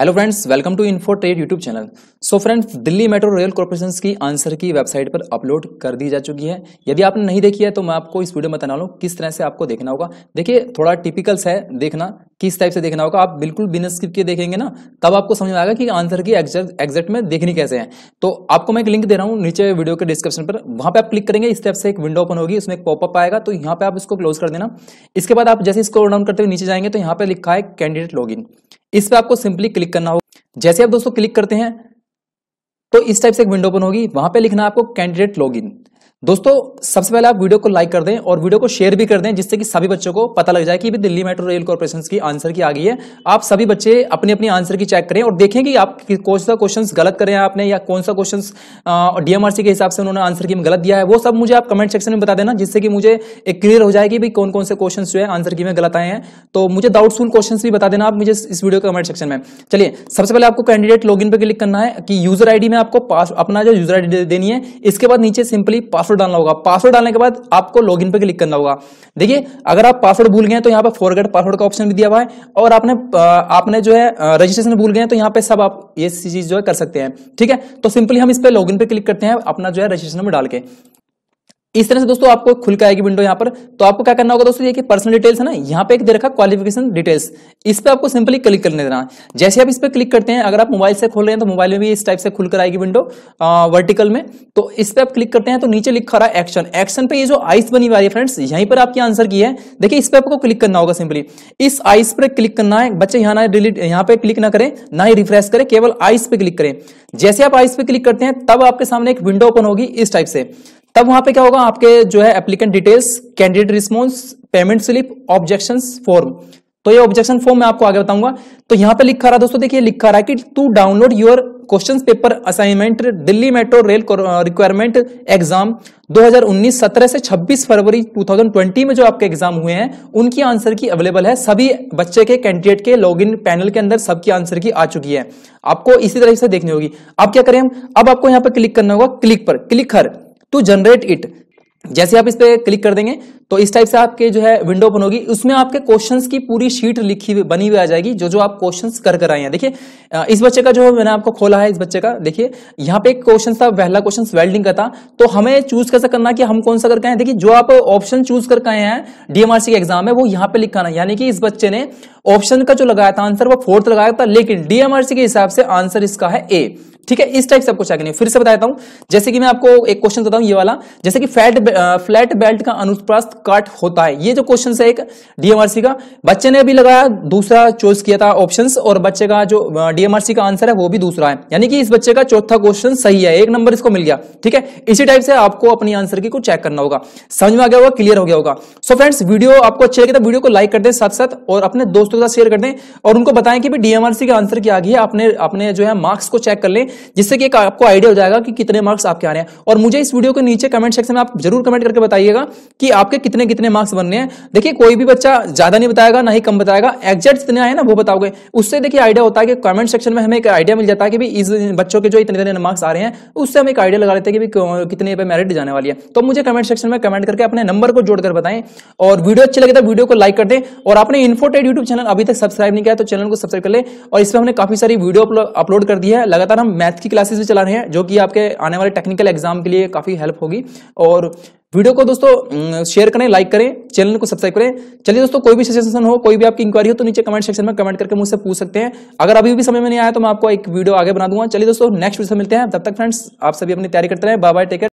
hello friends welcome to info trade YouTube channel so friends Delhi metro rail corporation की answer key website पर upload कर दी जा चुकी है यदि आपने नहीं देखी है तो मैं आपको इस वीडियो में बताना लूँ किस तरह से आपको देखना होगा देखिए थोड़ा टिपिकल्स है देखना किस टाइप से देखना होगा आप बिल्कुल बिना स्किप के देखेंगे ना तब आपको समझ में आएगा कि आंसर की एग्जैक्ट में देखनी कैसे है तो आपको मैं एक लिंक दे रहा हूँ नीचे वीडियो के डिस्क्रिप्शन पर वहाँ पे आप क्लिक करेंगे इस टाइप से एक विंडो ओपन होगी उसमें एक पॉपअप आएगा तो यहाँ पे आप इसको क्लोज कर देना इसके बाद आप जैसे इसको डाउन करते हुए नीचे जाएंगे तो यहाँ पे लिखा है कैंडिडेट लॉग इस पर आपको सिंपली क्लिक करना होगा जैसे आप दोस्तों क्लिक करते हैं तो इस टाइप से एक विंडो ओपन होगी वहां पे लिखना है आपको कैंडिडेट लॉगिन दोस्तों सबसे पहले आप वीडियो को लाइक कर दें और वीडियो को शेयर भी कर दें जिससे कि सभी बच्चों को पता लग जाए कि दिल्ली मेट्रो रेल कॉर्पोरेशन की आंसर की आ गई है आप सभी बच्चे अपने अपने आंसर की चेक करें और देखें कि आप कौन सा क्वेश्चन गलत करें आपने या कौन सा क्वेश्चन डीएमआरसी के हिसाब से उन्होंने आंसर की गलत दिया है वो सब मुझे आप कमेंट सेक्शन में बता देना जिससे कि मुझे एक क्लियर हो जाए कि भाई कौन कौन से क्वेश्चन जो है आंसर की में गलत आए हैं तो मुझे डाउटफुल क्वेश्चन भी बता देना आप मुझे इस वीडियो के कमेंट सेक्शन में चलिए सबसे पहले आपको कैंडिडेट लॉग पर क्लिक करना है कि यूजर आईडी में आपको अपना जो यूजर आई देनी है इसके बाद नीचे सिंपली पास पासवर्ड डालना होगा पासवर्ड डालने के बाद आपको लॉग पे क्लिक करना होगा देखिए अगर आप पासवर्ड भूल गए तो यहाँ पे फॉरगेट पासवर्ड का ऑप्शन भी दिया हुआ है और आपने आपने जो है रजिस्ट्रेशन भूल गए तो यहाँ पे सब आप ये चीज जो है कर सकते हैं ठीक है तो सिंपली हम इस पर लॉग पे क्लिक करते हैं अपना जो है रजिस्ट्रेशन में डाल के इस तरह से दोस्तों आपको खुल के आएगी विंडो यहाँ पर तो आपको क्या करना होगा दोस्तों ये कि पर्सनल डिटेल्स है ना यहाँ पे एक दे रखा क्वालिफिकेशन डिटेल्स इस पर आपको सिंपली क्लिक करने देना जैसे आप इस पर क्लिक करते हैं अगर आप मोबाइल से खोल रहे हैं तो मोबाइल में भी इस टाइप से खुलकर आएगी विंडो वर्टिकल में तो इस पर आप क्लिक करते हैं तो नीचे लिखा रहा है एक्शन एक्शन पे ये जो आइस बनी हुआ है फ्रेंड्स यहीं पर आपकी आंसर की है देखिए इस पर आपको क्लिक करना होगा सिंपली इस आइस पर क्लिक करना है बच्चे यहाँ ना डिलीट यहाँ पे क्लिक ना करें ना ही रिफ्रेश करें केवल आइस पे क्लिक करें जैसे आप आइस पे क्लिक करते हैं तब आपके सामने एक विंडो ओपन होगी इस टाइप से तब वहां पे क्या होगा आपके जो है applicant details candidate response payment slip objection form तो ये ऑब्जेक्शन फॉर्म मैं आपको आगे बताऊंगा तो यहां पे लिखा रहा दोस्तों देखिए लिखा रहा कि to download your question paper assignment Delhi metro rail requirement exam 2019-17 से 26 फरवरी 2020 में जो आपके एग्जाम हुए हैं उनकी आंसर की अवेलेबल है सभी बच्चे के कैंडिडेट के लॉगिन पैनल के अंदर सबकी आंसर की आ चुकी है आपको इसी तरह से देखनी होगी अब क्या करें हम अब आपको यहाँ पर क्लिक करना होगा क्लिक पर click here to generate it जैसे आप इस पर क्लिक कर देंगे तो इस टाइप से आपके जो है विंडो ओपन होगी उसमें आपके क्वेश्चंस की पूरी शीट लिखी हुई बनी हुई आ जाएगी जो जो आप क्वेश्चंस कर कर आए हैं देखिए इस बच्चे का जो मैंने आपको खोला है इस बच्चे का देखिए यहाँ पे एक क्वेश्चन था पहला क्वेश्चन वेल्डिंग का था तो हमें चूज कैसे करना कि हम कौन सा करके आए देखिए जो आप ऑप्शन चूज करके आए हैं डीएमआरसी के एग्जाम है वो यहाँ पे लिखाना यानी कि इस बच्चे ने ऑप्शन का जो लगाया था आंसर वो फोर्थ लगाया था लेकिन डीएमआरसी के हिसाब से आंसर इसका है ए ठीक है इस टाइप से पूछा चेक नहीं फिर से बता देता हूं जैसे कि मैं आपको एक क्वेश्चन बताऊं ये वाला जैसे कि फैट फ्लैट बेल्ट का अनुप्रस्थ कट होता है ये जो क्वेश्चन है एक डीएमआरसी का बच्चे ने अभी लगाया दूसरा चॉइस किया था ऑप्शन और बच्चे का जो डीएमआरसी का आंसर है वो भी दूसरा है यानी कि इस बच्चे का चौथा क्वेश्चन सही है एक नंबर इसको मिल गया ठीक है इसी टाइप से आपको अपनी आंसर की को चेक करना होगा समझ में आ गया होगा क्लियर हो गया होगा सो फ्रेंड्स वीडियो आपको अच्छी लगे तो वीडियो को लाइक कर दें साथ साथ और अपने दोस्तों के साथ शेयर कर दें और उनको बताएं कि डीएमआरसी का आंसर क्या आ गया अपने अपने जो है मार्क्स को चेक कर लें जिससे कि आपको आइडिया हो जाएगा कि कितने मार्क्स आपके आ रहे हैं और मुझे इस वीडियो के नीचे कमेंट सेक्शन में आप जरूर कमेंट करके बताइएगा कि आपके कितने कितने मार्क्स बनने हैं देखिए कोई भी बच्चा ज्यादा नहीं बताएगा ना ही कम बताएगा एग्जैक्ट जितने आए ना वो बताओगे उससे देखिए आइडिया होता है कि कमेंट सेक्शन में हमें एक आइडिया मिल जाता है कि इस बच्चों के जो इतने इतने मार्क्स आ रहे हैं उससे हम एक आइडिया लगा लेते हैं कितने पे मेरिट जाने वाली है तो मुझे कमेंट सेक्शन में कमेंट करके अपने नंबर को जोड़कर बताएं और वीडियो अच्छी लगे तो वीडियो को लाइक कर दें और आपने इन्फोटेड यूट्यूब चैनल अभी तक सब्सक्राइब नहीं किया तो चैनल को सब्सक्राइब कर ले और इसमें हमने काफी सारी वीडियो अपलोड कर दी है लगातार हम मैथ की क्लासेस भी चला रहे हैं जो कि आपके आने वाले टेक्निकल एग्जाम के लिए काफ़ी हेल्प होगी और वीडियो को दोस्तों शेयर करें लाइक करें चैनल को सब्सक्राइब करें चलिए दोस्तों कोई भी सजेशन हो कोई भी आपकी इंक्वायरी हो तो नीचे कमेंट सेक्शन में कमेंट करके मुझसे पूछ सकते हैं अगर अभी भी समय में नहीं आया तो मैं आपको एक वीडियो आगे बना दूंगा चलिए दोस्तों नेक्स्ट वीडियो से मिलते हैं तब तक फ्रेंड्स आप सभी अपनी तैयारी करते रहे बाय बाय टेक